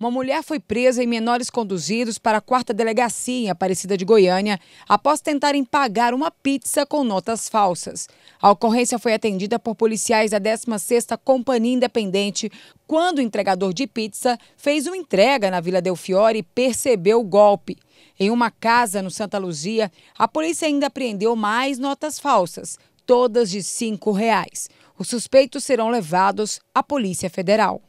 Uma mulher foi presa e menores conduzidos para a quarta delegacia em Aparecida de Goiânia após tentarem pagar uma pizza com notas falsas. A ocorrência foi atendida por policiais da 16ª Companhia Independente quando o entregador de pizza fez uma entrega na Vila Del Fiore e percebeu o golpe. Em uma casa no Santa Luzia, a polícia ainda apreendeu mais notas falsas, todas de R$ reais. Os suspeitos serão levados à Polícia Federal.